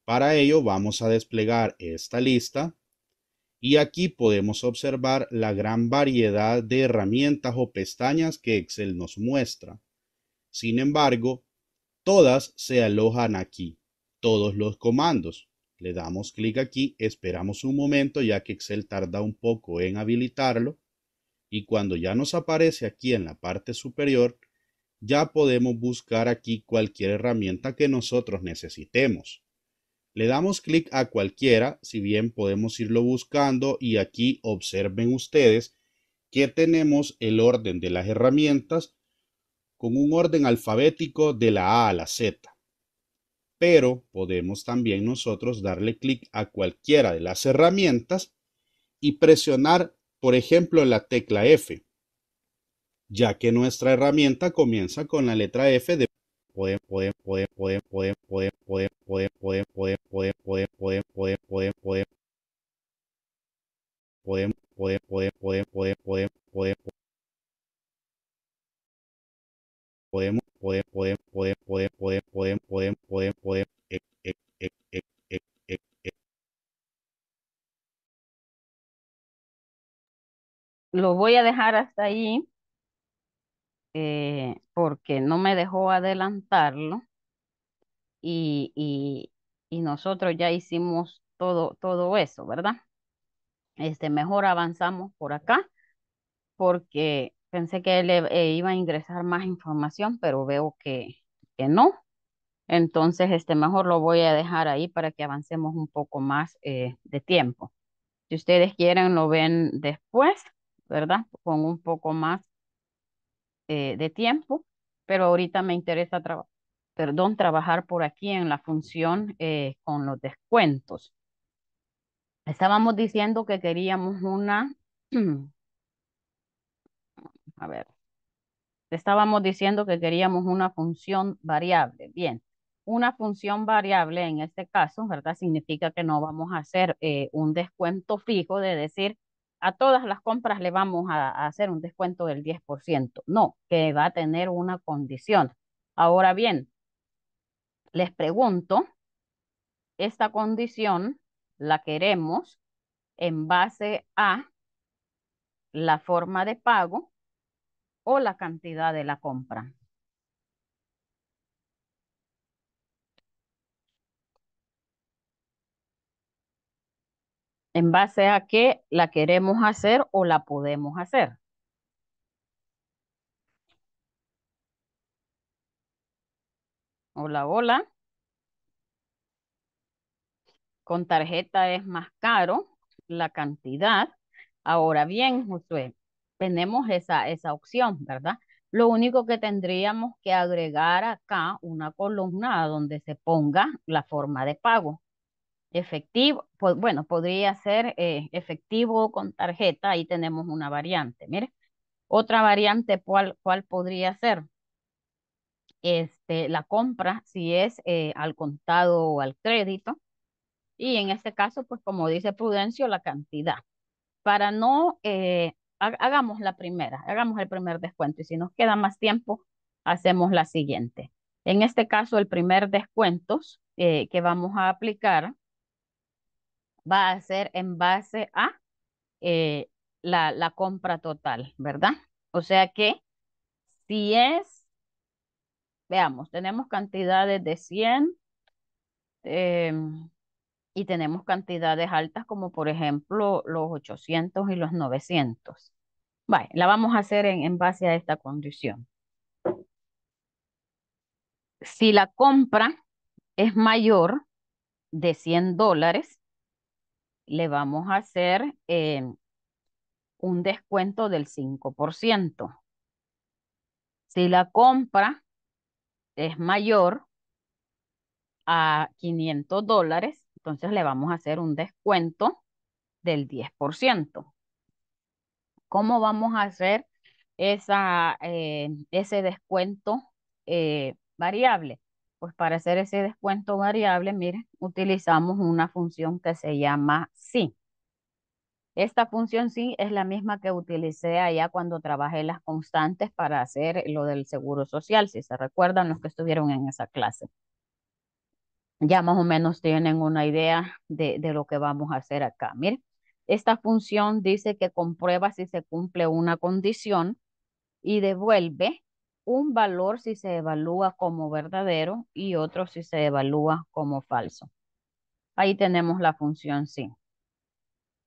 Para ello vamos a desplegar esta lista y aquí podemos observar la gran variedad de herramientas o pestañas que Excel nos muestra. Sin embargo, todas se alojan aquí, todos los comandos. Le damos clic aquí, esperamos un momento ya que Excel tarda un poco en habilitarlo y cuando ya nos aparece aquí en la parte superior, ya podemos buscar aquí cualquier herramienta que nosotros necesitemos. Le damos clic a cualquiera, si bien podemos irlo buscando y aquí observen ustedes que tenemos el orden de las herramientas con un orden alfabético de la A a la Z. Pero podemos también nosotros darle clic a cualquiera de las herramientas y presionar, por ejemplo, la tecla F, ya que nuestra herramienta comienza con la letra F de lo voy a dejar hasta ahí eh, porque no me dejó adelantarlo y, y, y, nosotros ya hicimos todo, todo eso, ¿verdad? Este, mejor avanzamos por acá porque pensé que le eh, iba a ingresar más información, pero veo que, que no. Entonces, este, mejor lo voy a dejar ahí para que avancemos un poco más eh, de tiempo. Si ustedes quieren, lo ven después, ¿verdad? Con un poco más eh, de tiempo, pero ahorita me interesa trabajar, perdón, trabajar por aquí en la función eh, con los descuentos. Estábamos diciendo que queríamos una, a ver, estábamos diciendo que queríamos una función variable. Bien, una función variable en este caso, ¿verdad? Significa que no vamos a hacer eh, un descuento fijo de decir, a todas las compras le vamos a, hacer un descuento del 10%. No, que va a tener una condición. Ahora bien, les pregunto, esta condición la queremos en base a la forma de pago o la cantidad de la compra. en base a que la queremos hacer o la podemos hacer. Hola, hola. Con tarjeta es más caro la cantidad. Ahora bien, Josué, tenemos esa, esa opción, ¿verdad? Lo único que tendríamos que agregar acá una columna donde se ponga la forma de pago efectivo, bueno, podría ser eh, efectivo con tarjeta, ahí tenemos una variante, mire. Otra variante, ¿cuál, podría ser? Este, la compra, si es eh, al contado o al crédito. Y en este caso, pues como dice Prudencio, la cantidad. Para no, eh, hagamos la primera, hagamos el primer descuento y si nos queda más tiempo, hacemos la siguiente. En este caso, el primer descuento que vamos a aplicar va a ser en base a eh, la, compra total, ¿verdad? O sea que si es, veamos, tenemos cantidades de 100 em, y tenemos cantidades altas como por ejemplo los 800 y los 900. Vale, la vamos a hacer en, en base a esta condición. Si la compra es mayor de 100 dólares, le vamos a hacer eh, un descuento del 5%. Si la compra es mayor a 500 dólares, entonces le vamos a hacer un descuento del 10%. ¿Cómo vamos a hacer esa, eh, ese descuento eh, variable? pues para hacer ese descuento variable, miren, utilizamos una función que se llama si. Esta función si es la misma que utilicé allá cuando trabajé las constantes para hacer lo del seguro social, si se recuerdan los que estuvieron en esa clase. Ya más o menos tienen una idea de, de lo que vamos a hacer acá. Miren, esta función dice que comprueba si se cumple una condición y devuelve un valor si se evalúa como verdadero y otro si se evalúa como falso. Ahí tenemos la función sí.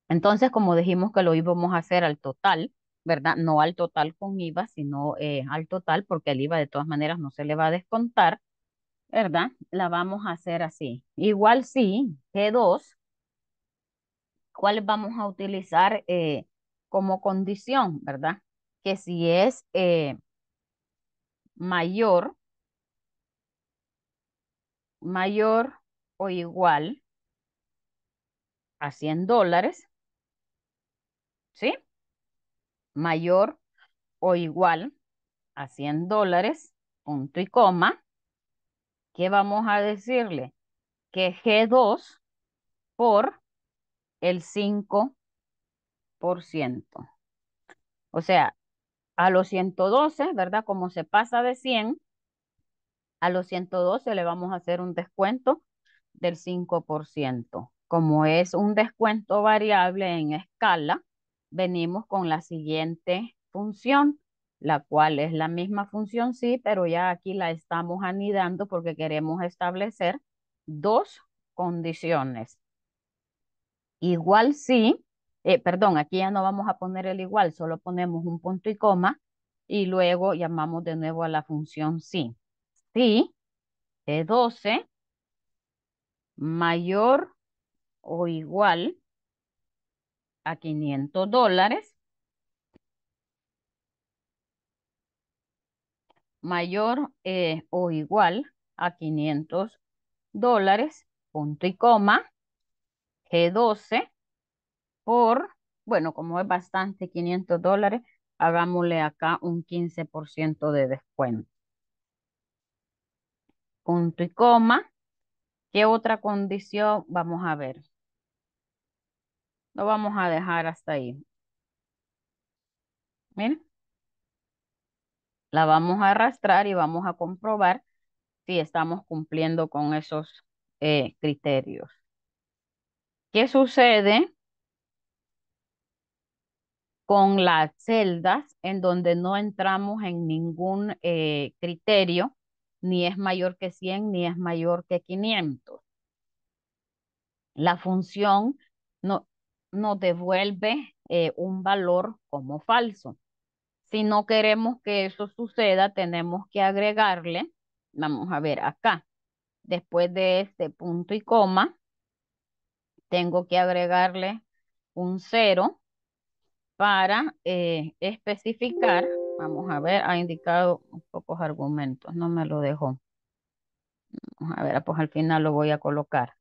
Entonces, como dijimos que lo íbamos a hacer al total, ¿verdad? No al total con IVA, sino eh, al total, porque el IVA de todas maneras no se le va a descontar, ¿verdad? La vamos a hacer así. Igual sí, G2, ¿cuál vamos a utilizar eh, como condición, verdad? Que si es... Eh, mayor, mayor o igual a 100 dólares, ¿sí? Mayor o igual a 100 dólares, punto y coma, ¿qué vamos a decirle? Que G2 por el 5%. O sea, a los 112, ¿verdad? Como se pasa de 100, a los 112 le vamos a hacer un descuento del 5%. Como es un descuento variable en escala, venimos con la siguiente función, la cual es la misma función, sí, pero ya aquí la estamos anidando porque queremos establecer dos condiciones. Igual sí, eh, perdón, aquí ya no vamos a poner el igual, solo ponemos un punto y coma y luego llamamos de nuevo a la función si, si g 12 mayor o igual a 500 dólares mayor eh, o igual a 500 dólares, punto y coma, G12 por, bueno, como es bastante, 500 dólares, hagámosle acá un 15% de descuento. Punto y coma. ¿Qué otra condición? Vamos a ver. Lo vamos a dejar hasta ahí. Miren. La vamos a arrastrar y vamos a comprobar si estamos cumpliendo con esos eh, criterios. ¿Qué sucede con las celdas en donde no entramos en ningún eh, criterio, ni es mayor que 100, ni es mayor que 500. La función no, nos devuelve eh, un valor como falso. Si no queremos que eso suceda, tenemos que agregarle, vamos a ver acá, después de este punto y coma, tengo que agregarle un cero para eh, especificar, vamos a ver, ha indicado pocos argumentos, no me lo dejó. Vamos a ver, ah, pues al final lo voy a colocar.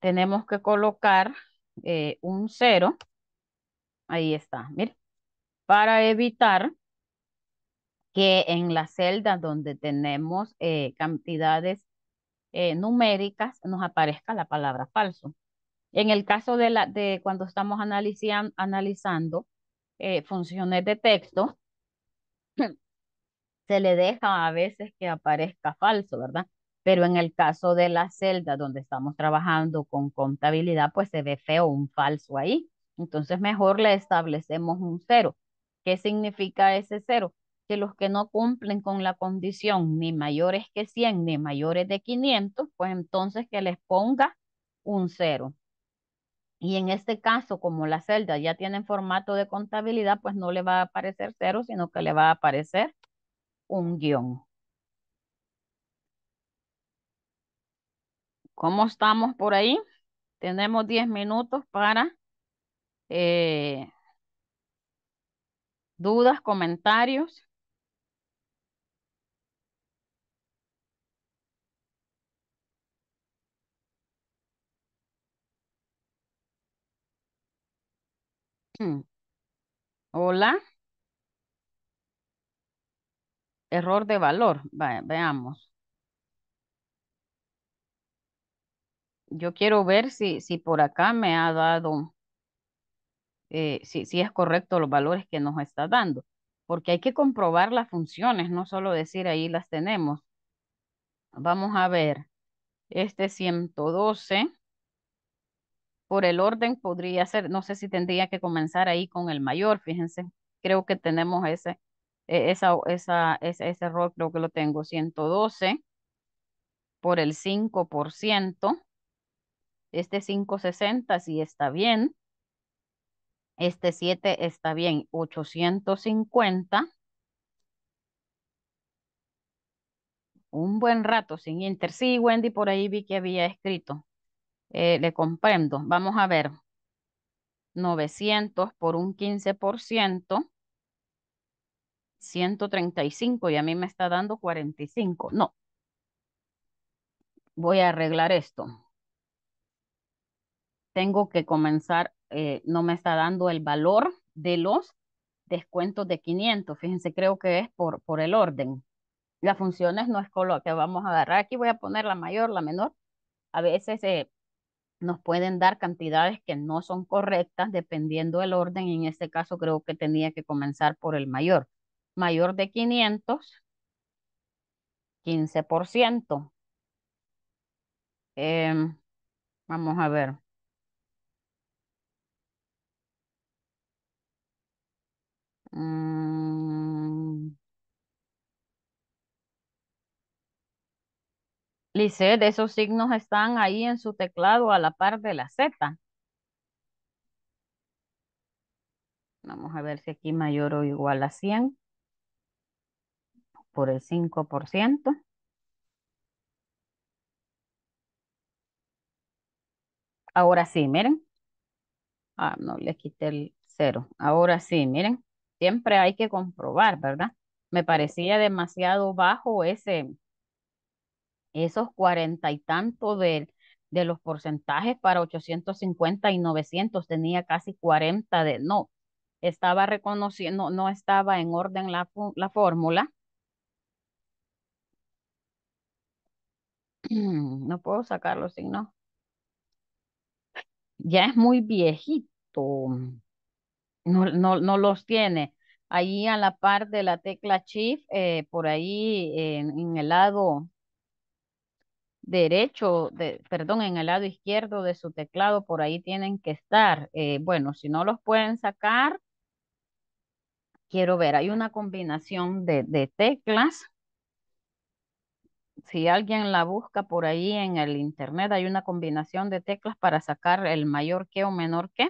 Tenemos que colocar eh, un cero. Ahí está, mire. Para evitar que en la celda donde tenemos eh, cantidades numéricas nos aparezca la palabra falso. En el caso de, la, de cuando estamos analizando eh, funciones de texto, se le deja a veces que aparezca falso, ¿verdad? Pero en el caso de la celda donde estamos trabajando con contabilidad, pues se ve feo un falso ahí. Entonces mejor le establecemos un cero. ¿Qué significa ese cero? Que los que no cumplen con la condición ni mayores que 100 ni mayores de 500, pues entonces que les ponga un cero. Y en este caso, como las celdas ya tienen formato de contabilidad, pues no le va a aparecer cero, sino que le va a aparecer un guión. ¿Cómo estamos por ahí? Tenemos 10 minutos para eh, dudas, comentarios. Mm. Hola. Error de valor. veamos. Yo quiero ver si, si por acá me ha dado, eh, si, si es correcto los valores que nos está dando. Porque hay que comprobar las funciones, no solo decir ahí las tenemos. Vamos a ver. Este 112 por el orden podría ser, no sé si tendría que comenzar ahí con el mayor, fíjense, creo que tenemos ese, e, esa, esa, ese, error, creo que lo tengo, 112 por el 5%, este 560 sí está bien, este 7 está bien, 850. Un buen rato sin Inter. Sí, Wendy, por ahí vi que había escrito. Eh, le comprendo. Vamos a ver. 900 por un 15%. 135 y a mí me está dando 45. No. Voy a arreglar esto. Tengo que comenzar, eh, no me está dando el valor de los descuentos de 500. Fíjense, creo que es por, por el orden. Las funciones no es con que vamos a agarrar. Aquí voy a poner la mayor, la menor. A veces eh, nos pueden dar cantidades que no son correctas dependiendo del orden. En este caso creo que tenía que comenzar por el mayor. Mayor de 500, 15%. Em, vamos a ver. Mm, de esos signos están ahí en su teclado a la par de la Z. Vamos a ver si aquí mayor o igual a 100 por el 5%. Ahora sí, miren. Ah, no, le quité el cero. Ahora sí, miren. Siempre hay que comprobar, ¿verdad? Me parecía demasiado bajo ese, esos cuarenta y tanto de, de los porcentajes para 850 y 900, tenía casi cuarenta de no, estaba reconociendo, no estaba en orden la, la fórmula. No puedo sacarlo, si no. Ya es muy viejito. No, no, no los tiene. Ahí a la par de la tecla Shift, eh, por ahí eh, en el lado derecho, de, perdón, en el lado izquierdo de su teclado, por ahí tienen que estar. Eh, bueno, si no los pueden sacar, quiero ver, hay una combinación de teclas. Si alguien la busca por ahí en el internet, hay una combinación de teclas para sacar el mayor que o menor que.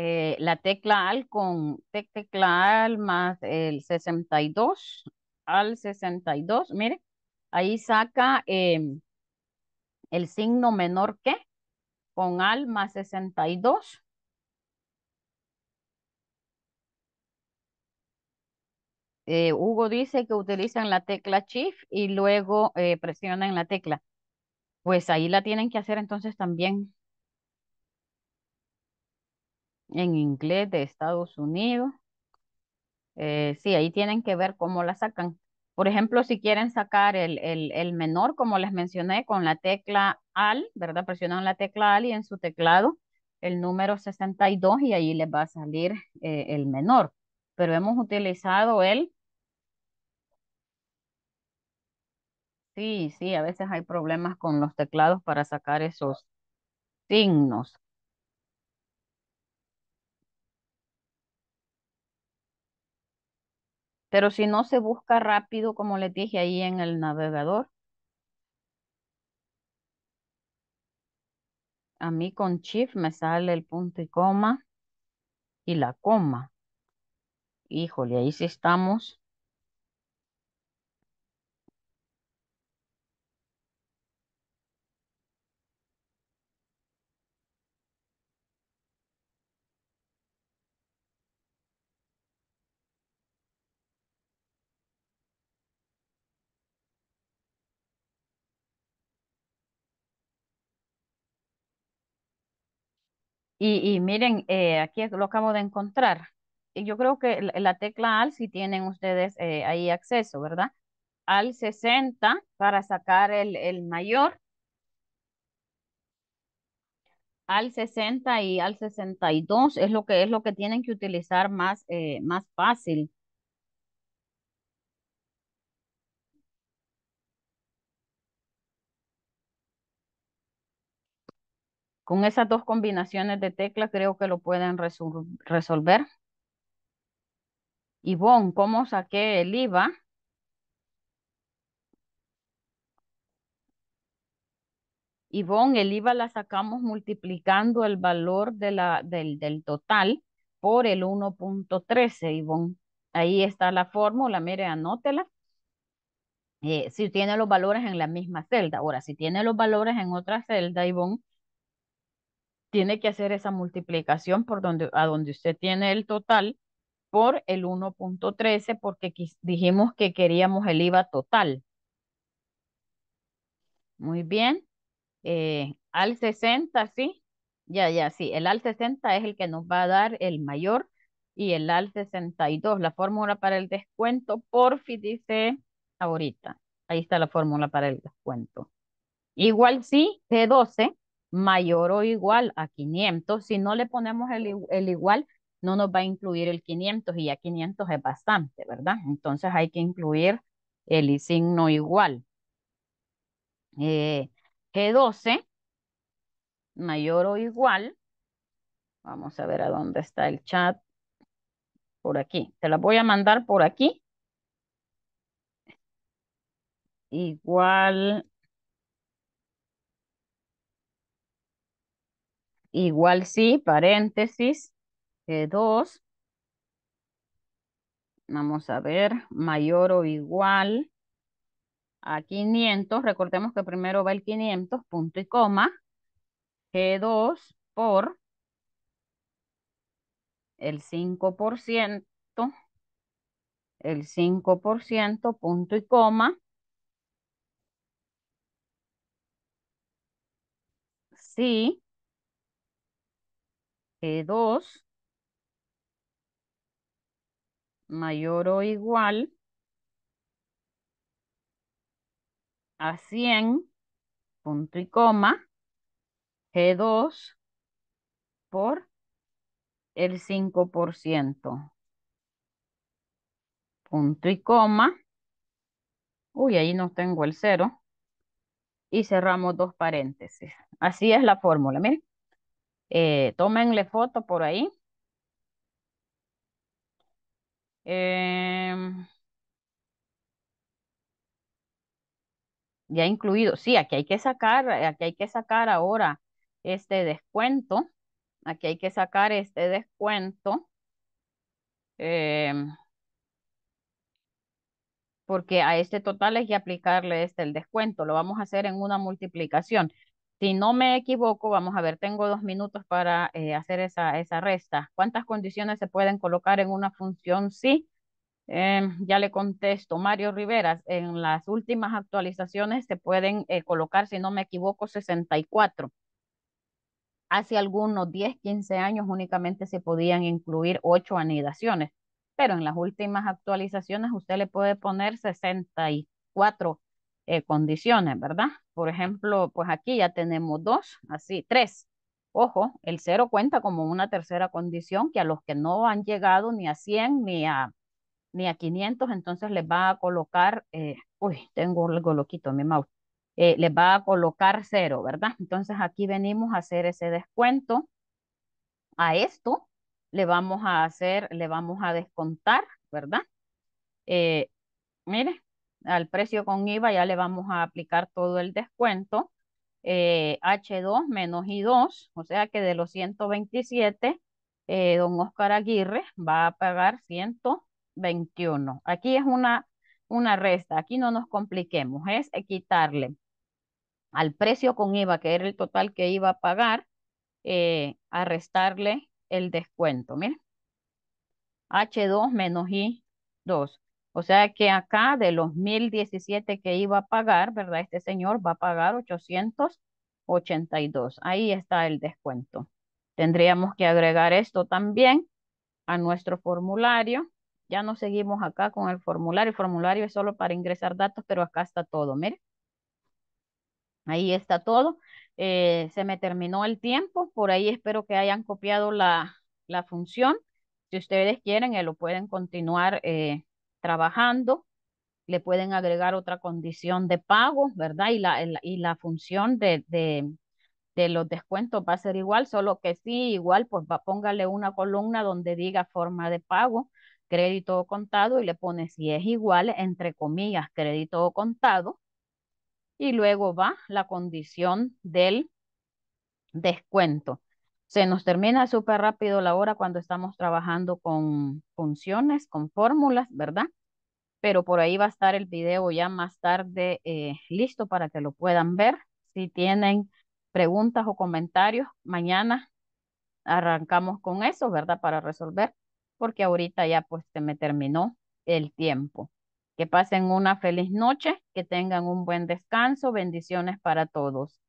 Eh, la tecla AL con tecla AL más el 62, AL 62, mire, ahí saca em, el signo menor que con AL más 62. Eh, Hugo dice que utilizan la tecla Shift y luego eh, presionan la tecla. Pues ahí la tienen que hacer entonces también en inglés de Estados Unidos. Eh, sí, ahí tienen que ver cómo la sacan. Por ejemplo, si quieren sacar el, el, el, menor, como les mencioné, con la tecla AL, ¿verdad? Presionan la tecla AL y en su teclado el número 62 y ahí les va a salir eh, el menor. Pero hemos utilizado el... Sí, sí, a veces hay problemas con los teclados para sacar esos signos. Pero si no se busca rápido, como les dije ahí en el navegador, a mí con shift me sale el punto y coma y la coma. Híjole, ahí sí estamos Y, miren, eh, aquí lo acabo de encontrar. yo creo que la tecla AL si tienen ustedes eh, ahí acceso, ¿verdad? Al 60 para sacar el, mayor. Al 60 y al 62 es lo que es lo que tienen que utilizar más, eh, más fácil. Con esas dos combinaciones de teclas creo que lo pueden resolver. Ivonne, ¿cómo saqué el IVA? Ivonne, el IVA la sacamos multiplicando el valor de la, del, del total por el 1.13, Ivonne. Ahí está la fórmula, mire, anótela. Eh, si tiene los valores en la misma celda. Ahora, si tiene los valores en otra celda, Ivonne, tiene que hacer esa multiplicación por donde, a donde usted tiene el total por el 1.13 porque dijimos que queríamos el IVA total. Muy bien. Eh, al 60, sí. Ya, ya, sí. El al 60 es el que nos va a dar el mayor y el al 62. La fórmula para el descuento, fin, dice ahorita. Ahí está la fórmula para el descuento. Igual sí, de 12 mayor o igual a 500. Si no le ponemos el, igual, no nos va a incluir el 500 y ya 500 es bastante, ¿verdad? Entonces hay que incluir el signo igual. Eh, G12 mayor o igual. Vamos a ver a dónde está el chat. Por aquí. Te la voy a mandar por aquí. Igual Igual sí, paréntesis, 2. Eh, vamos a ver, mayor o igual a 500. Recordemos que primero va el 500, punto y coma. G2 por el 5%, el 5%, punto y coma. Sí g eh, 2 mayor o igual a 100, punto y coma, G2 por el 5%. Punto y coma. Uy, ahí no tengo el cero. Y cerramos dos paréntesis. Así es la fórmula, miren. Eh, tómenle foto por ahí. Em, ya incluido. Sí, aquí hay que sacar, aquí hay que sacar ahora este descuento. Aquí hay que sacar este descuento. Em, porque a este total hay que aplicarle este el descuento. Lo vamos a hacer en una multiplicación. Si no me equivoco, vamos a ver, tengo dos minutos para eh, hacer esa, esa resta. ¿Cuántas condiciones se pueden colocar en una función sí? Eh, ya le contesto, Mario Rivera, en las últimas actualizaciones se pueden eh, colocar, si no me equivoco, 64. Hace algunos 10, 15 años únicamente se podían incluir 8 anidaciones, pero en las últimas actualizaciones usted le puede poner 64 eh, condiciones, ¿verdad? Por ejemplo, pues aquí ya tenemos dos, así, tres. Ojo, el cero cuenta como una tercera condición que a los que no han llegado ni a 100 ni a, ni a 500, entonces les va a colocar, eh, uy, tengo algo loquito en mi mouse, eh, les va a colocar cero, ¿verdad? Entonces aquí venimos a hacer ese descuento. A esto le vamos a hacer, le vamos a descontar, ¿verdad? mire, al precio con IVA ya le vamos a aplicar todo el descuento. H2 eh, menos I2, o sea que de los 127, eh, don Oscar Aguirre va a pagar 121. Aquí es una, una resta, aquí no nos compliquemos, es quitarle al precio con IVA, que era el total que iba a pagar, eh, a restarle el descuento. Miren, H2 menos I2. O sea que acá de los 1017 que iba a pagar, ¿verdad? Este señor va a pagar 882. Ahí está el descuento. Tendríamos que agregar esto también a nuestro formulario. Ya no seguimos acá con el formulario. El formulario es solo para ingresar datos, pero acá está todo. Mire. Ahí está todo. Eh, se me terminó el tiempo. Por ahí espero que hayan copiado la, la función. Si ustedes quieren, eh, lo pueden continuar eh, trabajando, le pueden agregar otra condición de pago, ¿verdad? Y la, y la función de, de, los descuentos va a ser igual, solo que sí, igual, pues va, póngale una columna donde diga forma de pago, crédito o contado, y le pone si es igual, entre comillas, crédito o contado, y luego va la condición del descuento. Se nos termina súper rápido la hora cuando estamos trabajando con funciones, con fórmulas, ¿verdad? Pero por ahí va a estar el video ya más tarde eh, listo para que lo puedan ver. Si tienen preguntas o comentarios, mañana arrancamos con eso, ¿verdad? Para resolver, porque ahorita ya pues se me terminó el tiempo. Que pasen una feliz noche, que tengan un buen descanso, bendiciones para todos.